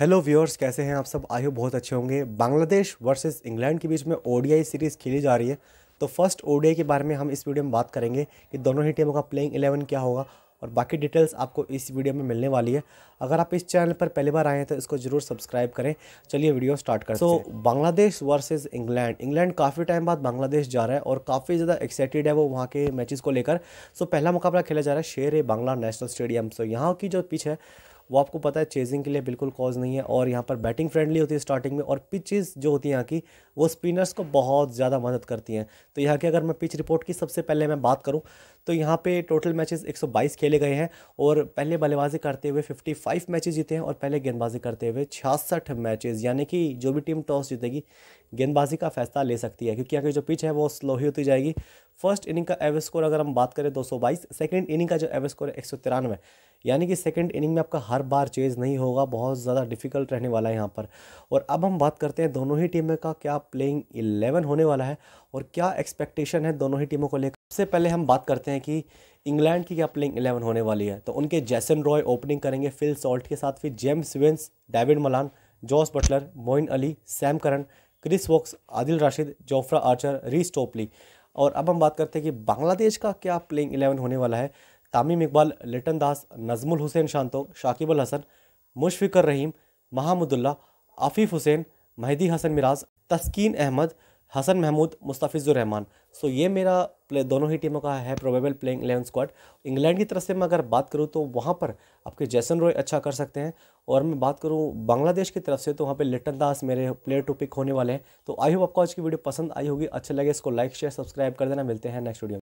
hello viewers कैसे हैं आप सब आई हो बहुत अच्छे होंगे बांग्लादेश वर्सेस इंग्लैंड के बीच में ओडीआई सीरीज़ खेली जा रही है तो फर्स्ट ओडीआई के बारे में हम इस वीडियो में बात करेंगे कि दोनों ही टीमों का प्लेइंग एलेवन क्या होगा और बाकी डिटेल्स आपको इस वीडियो में मिलने वाली है अगर आप इस चैनल पर पहली बार आए हैं तो इसको जरूर सब्सक्राइब करें चलिए वीडियो स्टार्ट करें हैं बांग्लादेश वर्सेस इंग्लैंड इंग्लैंड काफ़ी टाइम बाद बांग्लादेश जा रहा है और काफ़ी ज़्यादा एक्साइटेड है वो वहाँ के मैचेस को लेकर सो so, पहला मुकाबला खेला जा रहा है Sher e Bangla National Stadium so so, यहाँ की जो पिच है वो आपको पता है चेजिंग के लिए बिल्कुल कॉज नहीं है और यहाँ पर बैटिंग फ्रेंडली होती है स्टार्टिंग में और पिचेस जो होती हैं यहाँ की वो स्पिनर्स को बहुत ज़्यादा मदद करती हैं तो यहाँ की अगर मैं पिच रिपोर्ट की सबसे पहले मैं बात करूँ तो यहाँ पे टोटल मैचेस 122 खेले गए हैं और पहले बल्लेबाजी करते हुए 55 मैचेस जीते हैं और पहले गेंदबाजी करते हुए छियासठ मैचेस यानी कि जो भी टीम टॉस जीतेगी गेंदबाजी का फैसला ले सकती है क्योंकि यहाँ की जो पिच है वो स्लो ही होती जाएगी फर्स्ट इनिंग का एवरेज स्कोर अगर हम बात करें 222 सेकंड इनिंग का जो एवरेज स्कोर है एक यानी कि सेकेंड इनिंग में आपका हर बार चेज नहीं होगा बहुत ज़्यादा डिफिकल्ट रहने वाला है यहाँ पर और अब हम बात करते हैं दोनों ही टीमें का क्या प्लेइंग इलेवन होने वाला है और क्या एक्सपेक्टेशन है दोनों ही टीमों को लेकर सबसे पहले हम बात करते हैं कि इंग्लैंड की क्या प्लेइंग इलेवन होने वाली है तो उनके जैसन रॉय ओपनिंग करेंगे फिल सॉल्ट के साथ फिर James Vince David Malan Jos Buttler Moeen Ali Sam Curran Chris Woakes Adil Rashid Jofra Archer Reece Topley और अब हम बात करते हैं कि बांग्लादेश का क्या प्लेइंग इलेवन होने वाला है तामीम इकबाल लिटन दास नजमुल हुसैन शांतो शाकिबुल हसन मुशफ़िकर रहीम महमूदुल्ला आफिफ हुसैन महदी हसन मिराज तस्कीन अहमद हसन महमूद रहमान सो ये मेरा प्ले दोनों ही टीमों का है probable playing eleven squad England की तरफ से मैं अगर बात करूँ तो वहाँ पर आपके जैसन रॉय अच्छा कर सकते हैं और मैं बात करूँ बांग्लादेश की तरफ से तो वहाँ पे लिटन दास मेरे प्लेयर टू पिक होने वाले हैं तो आई होप आपको आज की वीडियो पसंद आई होगी अच्छे लगे इसको लाइक शेयर सब्सक्राइब कर देना मिलते हैं नेक्स्ट वीडियो